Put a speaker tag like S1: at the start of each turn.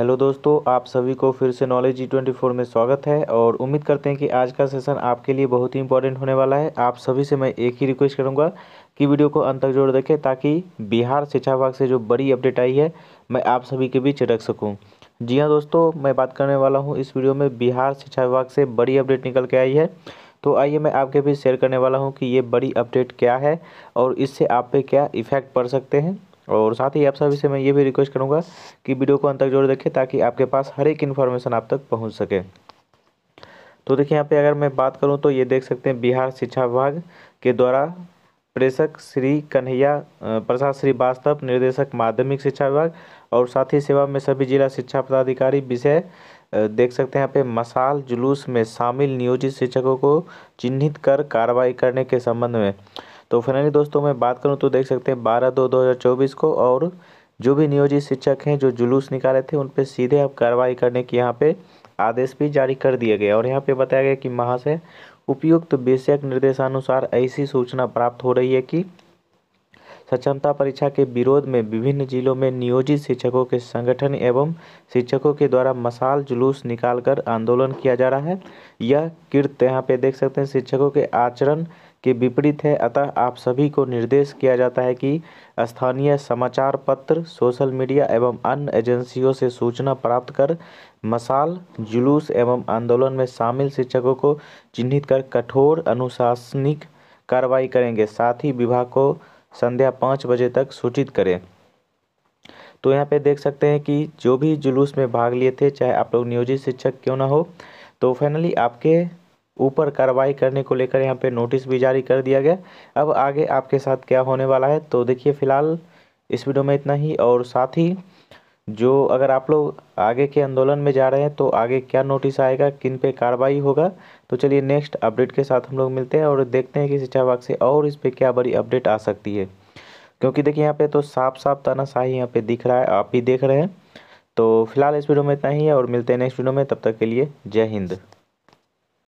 S1: hello दोस्तों आप सभी को फिर से नॉलेज जी ट्वेंटी फोर में स्वागत है और उम्मीद करते हैं कि आज का सेशन आपके लिए बहुत ही इंपॉर्टेंट होने वाला है आप सभी से मैं एक ही रिक्वेस्ट करूंगा कि वीडियो को अंत तक जोड़ देखें ताकि बिहार शिक्षा विभाग से जो बड़ी अपडेट आई है मैं आप सभी के बीच रख सकूँ जी हाँ दोस्तों मैं बात करने वाला हूँ इस वीडियो में बिहार शिक्षा विभाग से बड़ी अपडेट निकल के आई है तो आइए मैं आपके बीच शेयर करने वाला हूँ कि ये बड़ी अपडेट क्या है और इससे आप पे क्या इफ़ेक्ट पड़ सकते हैं और साथ ही आप सभी से मैं ये भी रिक्वेस्ट करूँगा कि वीडियो को अंत तक जोड़ देखें ताकि आपके पास हर एक इन्फॉर्मेशन आप तक पहुँच सके तो देखिए यहाँ पे अगर मैं बात करूँ तो ये देख सकते हैं बिहार शिक्षा विभाग के द्वारा प्रेषक श्री कन्हैया प्रसाद श्रीवास्तव निर्देशक माध्यमिक शिक्षा विभाग और साथ ही सेवा में सभी जिला शिक्षा पदाधिकारी विषय देख सकते हैं यहाँ पे मसाल जुलूस में शामिल नियोजित शिक्षकों को चिन्हित कर कार्रवाई करने के संबंध में तो फाइनली दोस्तों मैं बात करूँ तो देख सकते हैं बारह दो दो हज़ार चौबीस को और जो भी नियोजित शिक्षक हैं जो जुलूस निकाले थे उन पर सीधे अब कार्रवाई करने की यहाँ पे आदेश भी जारी कर दिया गया और यहाँ पे बताया गया कि महा से उपयुक्त विषयक निर्देशानुसार ऐसी सूचना प्राप्त हो रही है कि सक्षमता परीक्षा के विरोध में विभिन्न जिलों में नियोजित शिक्षकों के संगठन एवं शिक्षकों के द्वारा मसाल जुलूस निकालकर आंदोलन किया जा रहा है यह कृत्य यहाँ पे देख सकते हैं शिक्षकों के आचरण के विपरीत है अतः आप सभी को निर्देश किया जाता है कि स्थानीय समाचार पत्र सोशल मीडिया एवं अन्य एजेंसियों से सूचना प्राप्त कर मसाल जुलूस एवं आंदोलन में शामिल शिक्षकों को चिन्हित कर कठोर अनुशासनिक कार्रवाई करेंगे साथ ही विभाग को संध्या पाँच बजे तक सूचित करें तो यहाँ पे देख सकते हैं कि जो भी जुलूस में भाग लिए थे चाहे आप लोग नियोजित शिक्षक क्यों ना हो तो फाइनली आपके ऊपर कार्रवाई करने को लेकर यहाँ पे नोटिस भी जारी कर दिया गया अब आगे आपके साथ क्या होने वाला है तो देखिए फ़िलहाल इस वीडियो में इतना ही और साथ ही जो अगर आप लोग आगे के आंदोलन में जा रहे हैं तो आगे क्या नोटिस आएगा किन पे कार्रवाई होगा तो चलिए नेक्स्ट अपडेट के साथ हम लोग मिलते हैं और देखते हैं कि शिक्षा विभाग से और इस पर क्या बड़ी अपडेट आ सकती है क्योंकि देखिए यहाँ पे तो साफ साफ तानाशाही यहाँ पे दिख रहा है आप भी देख रहे हैं तो फिलहाल इस वीडियो में इतना ही है और मिलते हैं नेक्स्ट वीडियो में तब तक के लिए जय हिंद